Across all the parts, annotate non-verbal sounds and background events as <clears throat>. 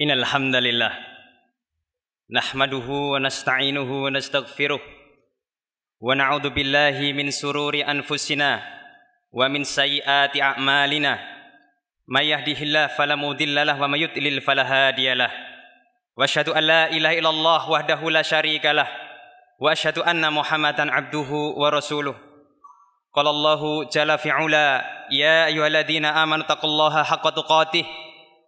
إن الحمد لله نحمده ونستعينه ونستغفره ونعوذ بالله من سرور أنفسنا ومن سيئات أعمالنا من يهده الله فلا مضل له ومن يضلل فلا هادي له وأشهد أن لا إله إلا الله وحده لا شريك له وأشهد أن محمدا عبده ورسوله قال الله جل في علا يا أيها الذين آمنوا اتقوا الله حق تقاته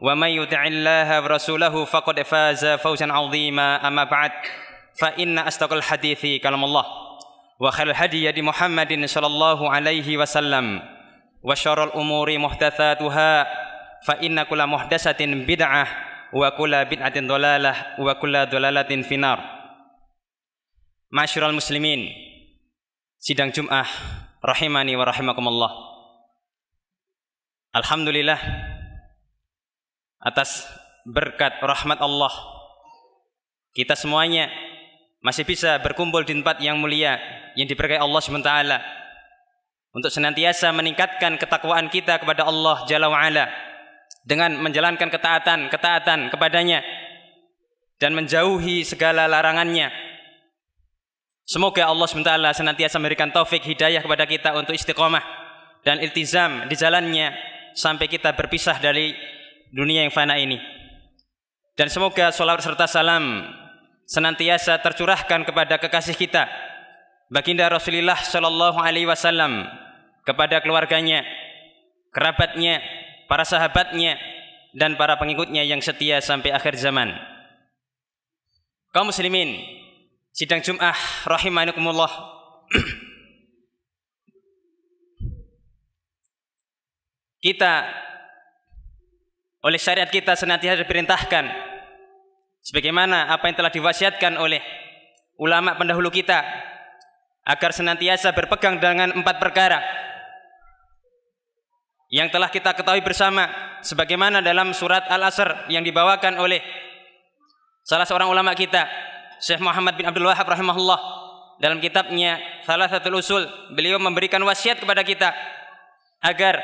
ومن يطع الله ورسوله فقد فاز فوزا عظيما أما بعد فإن أصدق الحديث كلام الله وخير الهدي هدي محمد صلى الله عليه وسلم وشر الأمور محدثاتها فإن كل محدثة بدعة وكل بدعة ضلالة وكل ضلالة في النار Masyurul muslimin Sidang Jum'ah Rahimani wa rahimakumullah Alhamdulillah atas berkat rahmat Allah kita semuanya masih bisa berkumpul di tempat yang mulia yang diberkahi Allah SWT untuk senantiasa meningkatkan ketakwaan kita kepada Allah Jalla wa'ala dengan menjalankan ketaatan-ketaatan kepadanya dan menjauhi segala larangannya semoga Allah SWT senantiasa memberikan taufik hidayah kepada kita untuk istiqomah dan iltizam di jalannya sampai kita berpisah dari dunia yang fana ini. Dan semoga sholawat serta salam senantiasa tercurahkan kepada kekasih kita, baginda Rasulullah Shallallahu Alaihi Wasallam, kepada keluarganya, kerabatnya, para sahabatnya, dan para pengikutnya yang setia sampai akhir zaman. Kaum muslimin, sidang Jum'ah rahimakumullah. <clears throat> kita oleh syariat kita senantiasa diperintahkan sebagaimana apa yang telah diwasiatkan oleh ulama pendahulu kita agar senantiasa berpegang dengan empat perkara yang telah kita ketahui bersama sebagaimana dalam surat Al-Asr yang dibawakan oleh salah seorang ulama kita Syekh Muhammad bin Abdul Wahab rahimahullah dalam kitabnya satu Usul beliau memberikan wasiat kepada kita agar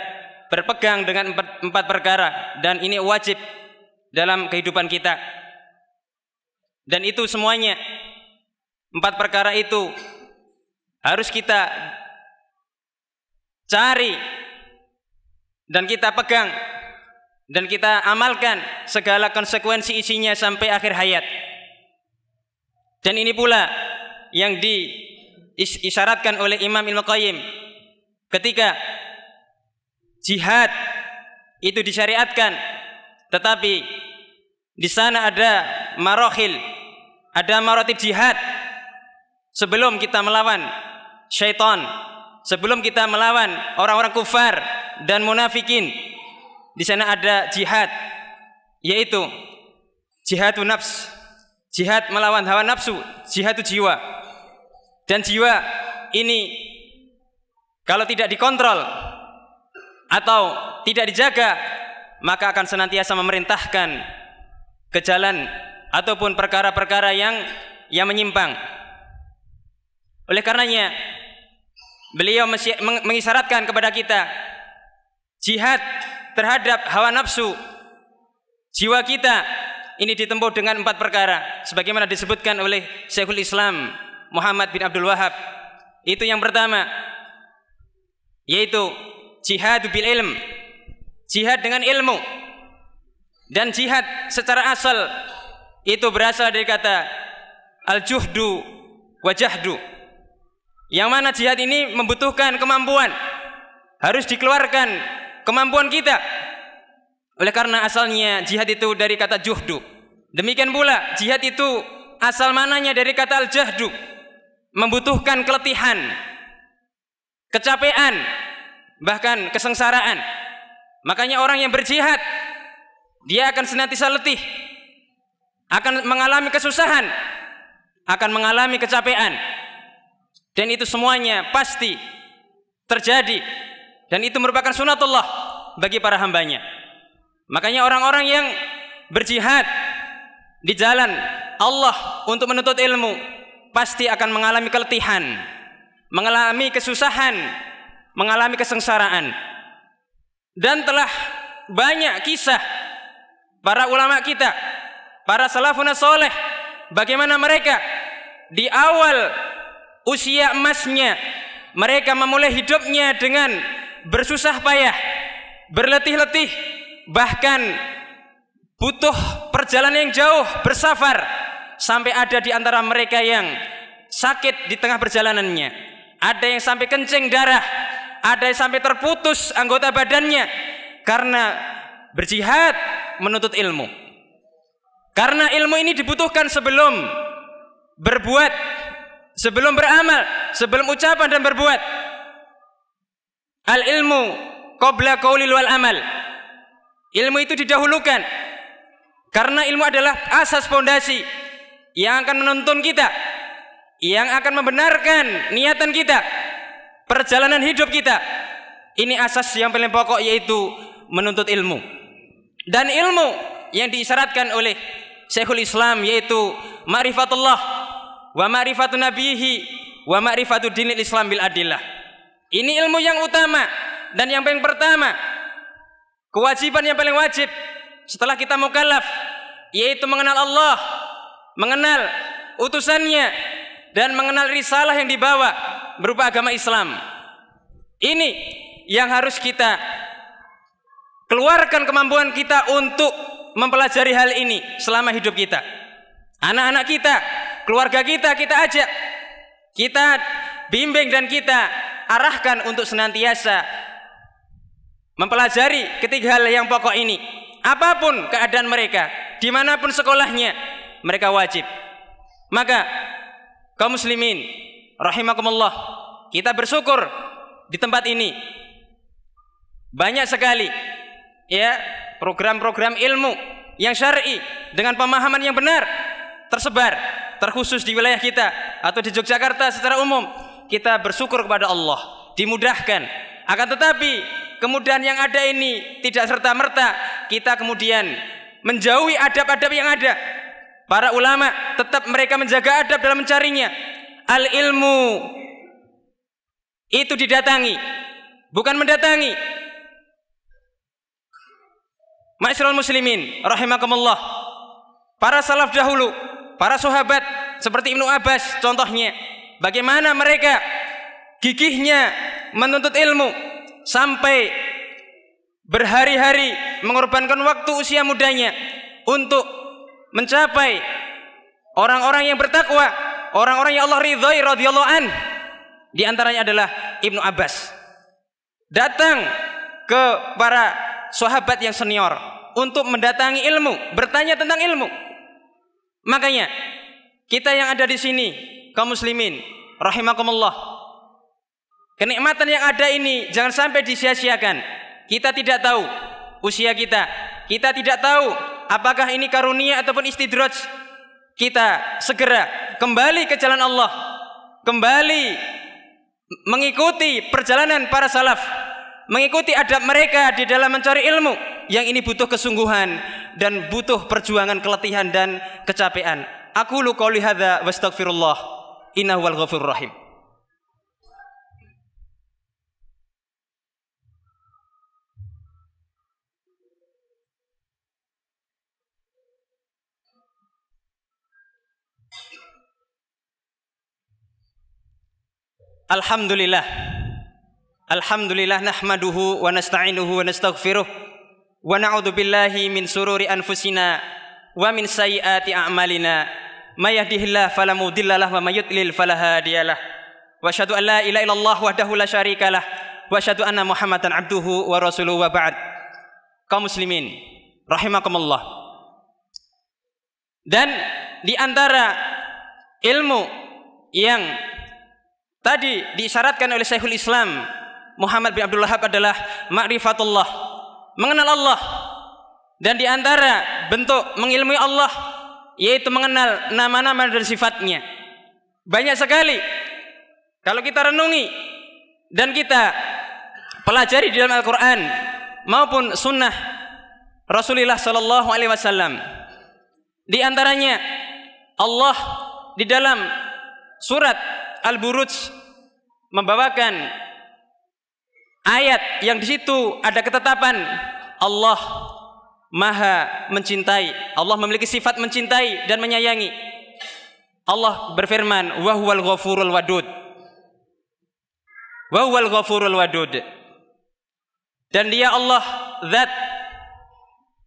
berpegang dengan empat, empat perkara dan ini wajib dalam kehidupan kita. Dan itu semuanya empat perkara itu harus kita cari dan kita pegang dan kita amalkan segala konsekuensi isinya sampai akhir hayat. Dan ini pula yang diisyaratkan oleh Imam Ibnu Qayyim ketika jihad itu disyariatkan tetapi di sana ada marohil ada marotib jihad sebelum kita melawan syaitan sebelum kita melawan orang-orang kufar dan munafikin di sana ada jihad yaitu jihadun nafs jihad melawan hawa nafsu jihad jiwa dan jiwa ini kalau tidak dikontrol atau tidak dijaga maka akan senantiasa memerintahkan ke jalan ataupun perkara-perkara yang yang menyimpang. Oleh karenanya beliau mengisyaratkan kepada kita jihad terhadap hawa nafsu jiwa kita ini ditempuh dengan empat perkara sebagaimana disebutkan oleh Syekhul Islam Muhammad bin Abdul Wahab. Itu yang pertama yaitu jihad bil ilm jihad dengan ilmu dan jihad secara asal itu berasal dari kata al juhdu wajahdu yang mana jihad ini membutuhkan kemampuan harus dikeluarkan kemampuan kita oleh karena asalnya jihad itu dari kata juhdu demikian pula jihad itu asal mananya dari kata al jahdu membutuhkan keletihan kecapean bahkan kesengsaraan. Makanya orang yang berjihad dia akan senantiasa letih, akan mengalami kesusahan, akan mengalami kecapean. Dan itu semuanya pasti terjadi dan itu merupakan sunatullah bagi para hambanya. Makanya orang-orang yang berjihad di jalan Allah untuk menuntut ilmu pasti akan mengalami keletihan, mengalami kesusahan, mengalami kesengsaraan. Dan telah banyak kisah para ulama kita, para salafun soleh, bagaimana mereka di awal usia emasnya, mereka memulai hidupnya dengan bersusah payah, berletih-letih, bahkan butuh perjalanan yang jauh, bersafar, sampai ada di antara mereka yang sakit di tengah perjalanannya. Ada yang sampai kencing darah, ada yang sampai terputus anggota badannya karena berjihad menuntut ilmu. Karena ilmu ini dibutuhkan sebelum berbuat, sebelum beramal, sebelum ucapan dan berbuat. Al ilmu qabla qaulil wal amal. Ilmu itu didahulukan karena ilmu adalah asas fondasi yang akan menuntun kita, yang akan membenarkan niatan kita, Perjalanan hidup kita ini asas yang paling pokok yaitu menuntut ilmu. Dan ilmu yang diisyaratkan oleh Syekhul Islam yaitu ma'rifatullah wa ma'rifatun nabihi wa ma'rifatu dinil Islam bil adillah. Ini ilmu yang utama dan yang paling pertama. Kewajiban yang paling wajib setelah kita mukallaf yaitu mengenal Allah, mengenal utusannya dan mengenal risalah yang dibawa berupa agama Islam. Ini yang harus kita keluarkan kemampuan kita untuk mempelajari hal ini selama hidup kita. Anak-anak kita, keluarga kita, kita ajak. Kita bimbing dan kita arahkan untuk senantiasa mempelajari ketiga hal yang pokok ini. Apapun keadaan mereka, dimanapun sekolahnya, mereka wajib. Maka kaum muslimin rahimakumullah, kita bersyukur di tempat ini. Banyak sekali ya program-program ilmu yang syar'i dengan pemahaman yang benar tersebar terkhusus di wilayah kita atau di Yogyakarta secara umum. Kita bersyukur kepada Allah, dimudahkan. Akan tetapi kemudahan yang ada ini tidak serta-merta kita kemudian menjauhi adab-adab yang ada. Para ulama tetap mereka menjaga adab dalam mencarinya al ilmu itu didatangi bukan mendatangi Ma'asyiral muslimin rahimakumullah para salaf dahulu para sahabat seperti Ibnu Abbas contohnya bagaimana mereka gigihnya menuntut ilmu sampai berhari-hari mengorbankan waktu usia mudanya untuk mencapai orang-orang yang bertakwa orang-orang yang Allah ridhoi radhiyallahu an. Di antaranya adalah Ibnu Abbas. Datang ke para sahabat yang senior untuk mendatangi ilmu, bertanya tentang ilmu. Makanya kita yang ada di sini, kaum muslimin, rahimakumullah. Kenikmatan yang ada ini jangan sampai disia-siakan. Kita tidak tahu usia kita. Kita tidak tahu apakah ini karunia ataupun istidraj. Kita segera kembali ke jalan Allah, kembali mengikuti perjalanan para salaf, mengikuti adab mereka di dalam mencari ilmu. Yang ini butuh kesungguhan dan butuh perjuangan keletihan dan kecapean. Aku lu lihada wa wastaghfirullah innahu wal rahim. Alhamdulillah Alhamdulillah nahmaduhu wa nasta'inuhu wa nastaghfiruh wa na'udzu billahi min sururi anfusina wa min sayyiati a'malina may yahdihillahu fala mudhillalah wa may yudlil fala hadiyalah wa syahadu an la ilaha illallah wahdahu la syarikalah wa syahadu anna muhammadan abduhu wa rasuluhu wa ba'd kaum muslimin rahimakumullah dan di antara ilmu yang Tadi diisyaratkan oleh Syekhul Islam Muhammad bin Abdullah Wahab adalah ma'rifatullah, mengenal Allah. Dan di antara bentuk mengilmui Allah yaitu mengenal nama-nama dan sifatnya. Banyak sekali kalau kita renungi dan kita pelajari di dalam Al-Qur'an maupun sunnah Rasulullah sallallahu alaihi wasallam. Di antaranya Allah di dalam surat Al-Buruj membawakan ayat yang di situ ada ketetapan Allah Maha mencintai. Allah memiliki sifat mencintai dan menyayangi. Allah berfirman, "Wa huwal ghafurul wadud." Wa huwal ghafurul wadud. Dan dia Allah zat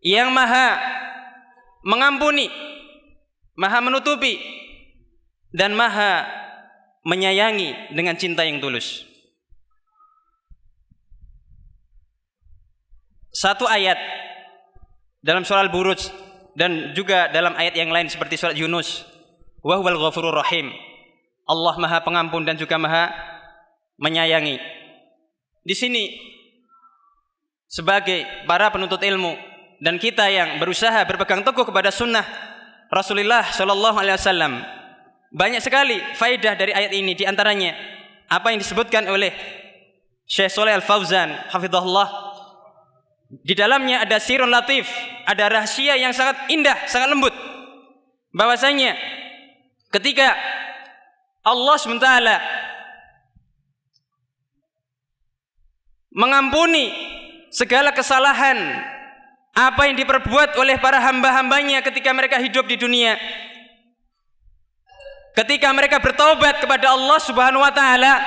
yang Maha mengampuni, Maha menutupi dan Maha menyayangi dengan cinta yang tulus. Satu ayat dalam surah Al-Buruj dan juga dalam ayat yang lain seperti surat Yunus, wa huwal ghafurur rahim. Allah Maha Pengampun dan juga Maha menyayangi. Di sini sebagai para penuntut ilmu dan kita yang berusaha berpegang teguh kepada sunnah Rasulullah Shallallahu Alaihi Wasallam banyak sekali faidah dari ayat ini di antaranya apa yang disebutkan oleh Syekh Soleh Al-Fauzan hafizahullah di dalamnya ada sirun latif, ada rahasia yang sangat indah, sangat lembut. Bahwasanya ketika Allah SWT mengampuni segala kesalahan apa yang diperbuat oleh para hamba-hambanya ketika mereka hidup di dunia Ketika mereka bertobat kepada Allah Subhanahu wa taala,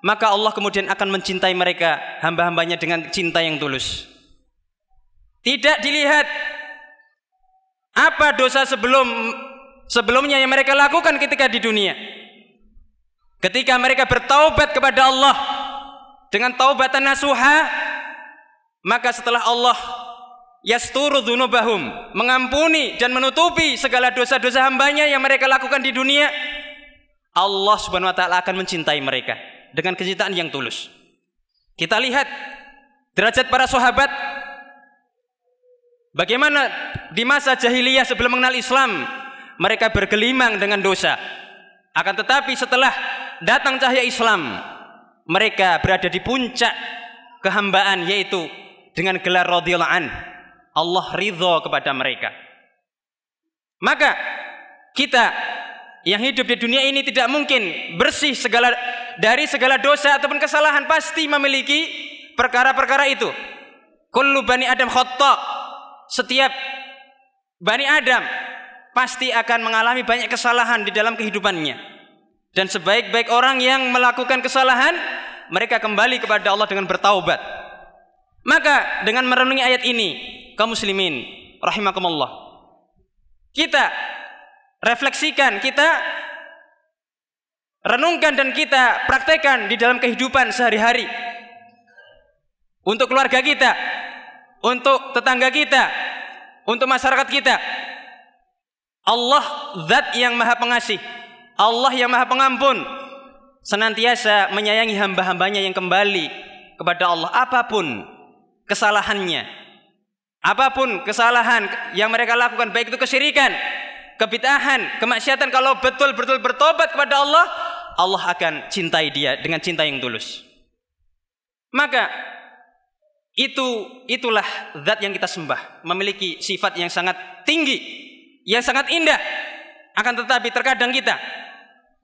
maka Allah kemudian akan mencintai mereka hamba-hambanya dengan cinta yang tulus. Tidak dilihat apa dosa sebelum sebelumnya yang mereka lakukan ketika di dunia. Ketika mereka bertaubat kepada Allah dengan taubatan nasuha, maka setelah Allah yasturu dzunubahum, mengampuni dan menutupi segala dosa-dosa hambanya yang mereka lakukan di dunia, Allah Subhanahu wa taala akan mencintai mereka dengan kecintaan yang tulus. Kita lihat derajat para sahabat bagaimana di masa jahiliyah sebelum mengenal Islam mereka bergelimang dengan dosa. Akan tetapi setelah datang cahaya Islam, mereka berada di puncak kehambaan yaitu dengan gelar radhiyallahu Allah ridho kepada mereka. Maka kita yang hidup di dunia ini tidak mungkin bersih segala dari segala dosa ataupun kesalahan pasti memiliki perkara-perkara itu. Kullu bani Adam khotta. Setiap bani Adam pasti akan mengalami banyak kesalahan di dalam kehidupannya. Dan sebaik-baik orang yang melakukan kesalahan, mereka kembali kepada Allah dengan bertaubat. Maka dengan merenungi ayat ini, kaum muslimin rahimakumullah. Kita refleksikan, kita renungkan dan kita praktekkan di dalam kehidupan sehari-hari. Untuk keluarga kita, untuk tetangga kita, untuk masyarakat kita. Allah zat yang maha pengasih, Allah yang maha pengampun, senantiasa menyayangi hamba-hambanya yang kembali kepada Allah apapun kesalahannya, Apapun kesalahan yang mereka lakukan, baik itu kesyirikan, kebitahan, kemaksiatan, kalau betul-betul bertobat kepada Allah, Allah akan cintai dia dengan cinta yang tulus. Maka itu itulah zat yang kita sembah, memiliki sifat yang sangat tinggi, yang sangat indah. Akan tetapi terkadang kita,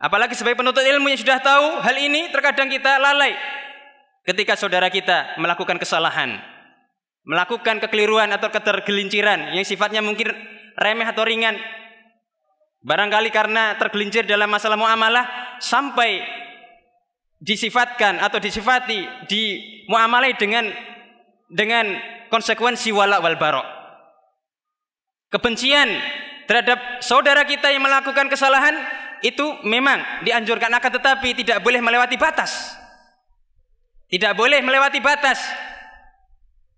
apalagi sebagai penuntut ilmu yang sudah tahu hal ini, terkadang kita lalai ketika saudara kita melakukan kesalahan, melakukan kekeliruan atau ketergelinciran yang sifatnya mungkin remeh atau ringan. Barangkali karena tergelincir dalam masalah muamalah sampai disifatkan atau disifati di muamalah dengan dengan konsekuensi wala wal barok. Kebencian terhadap saudara kita yang melakukan kesalahan itu memang dianjurkan akan tetapi tidak boleh melewati batas. Tidak boleh melewati batas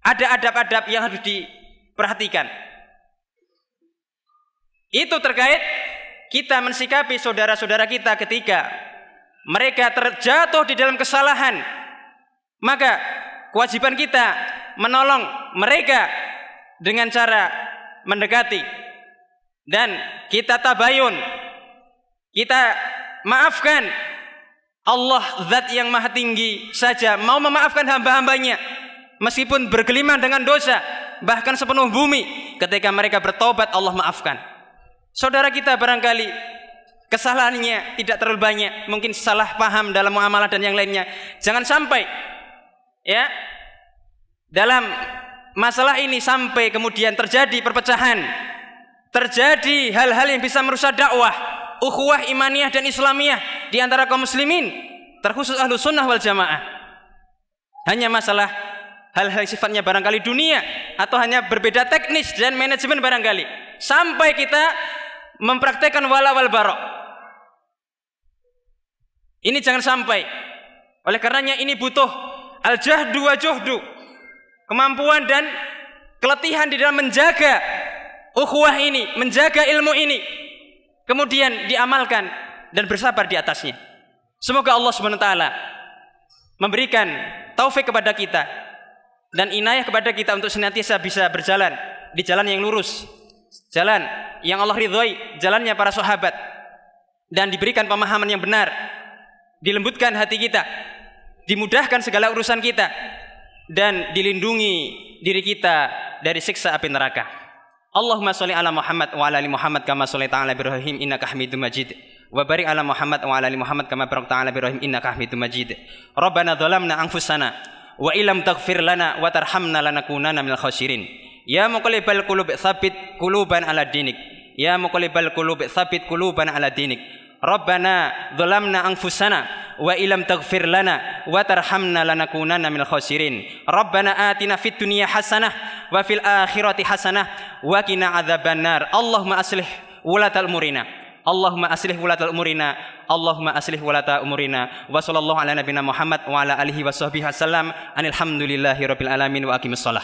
ada adab-adab yang harus diperhatikan. Itu terkait kita mensikapi saudara-saudara kita ketika mereka terjatuh di dalam kesalahan. Maka kewajiban kita menolong mereka dengan cara mendekati dan kita tabayun. Kita maafkan Allah zat yang maha tinggi saja mau memaafkan hamba-hambanya meskipun bergelimang dengan dosa bahkan sepenuh bumi ketika mereka bertobat Allah maafkan saudara kita barangkali kesalahannya tidak terlalu banyak mungkin salah paham dalam muamalah dan yang lainnya jangan sampai ya dalam masalah ini sampai kemudian terjadi perpecahan terjadi hal-hal yang bisa merusak dakwah ukhuwah imaniyah dan islamiyah di antara kaum muslimin terkhusus ahlu sunnah wal jamaah hanya masalah hal-hal yang sifatnya barangkali dunia atau hanya berbeda teknis dan manajemen barangkali sampai kita mempraktekkan wala wal barok ini jangan sampai oleh karenanya ini butuh al jahdu wa juhdu kemampuan dan keletihan di dalam menjaga ukhuwah ini menjaga ilmu ini kemudian diamalkan dan bersabar di atasnya semoga Allah SWT memberikan taufik kepada kita dan inayah kepada kita untuk senantiasa bisa berjalan di jalan yang lurus, jalan yang Allah ridhoi, jalannya para sahabat dan diberikan pemahaman yang benar, dilembutkan hati kita, dimudahkan segala urusan kita dan dilindungi diri kita dari siksa api neraka. Allahumma sholli ala Muhammad wa ala ali Muhammad kama shallaita ta'ala Ibrahim innaka Hamidum Majid. wa barik ala Muhammad wa ala ali Muhammad kama barakta ala Ibrahim innaka Hamidum Majid. Rabbana dzalamna anfusana wa ilam taghfir lana wa tarhamna lanakunanna minal khasirin ya muqallibal qulub tsabbit quluban ala dinik ya muqallibal qulub tsabbit quluban ala dinik rabbana dhalamna anfusana wa ilam taghfir lana wa tarhamna lanakunanna minal khasirin rabbana atina fid dunya hasanah wa fil akhirati hasanah wa qina adzabannar allahumma aslih wulatal murina اللهم أصلح ولاة أمورنا اللهم أصلح ولاة أمورنا وصلى الله على نبينا محمد وعلى آله وصحبه وسلم أن الحمد لله رب العالمين وأقم الصلاة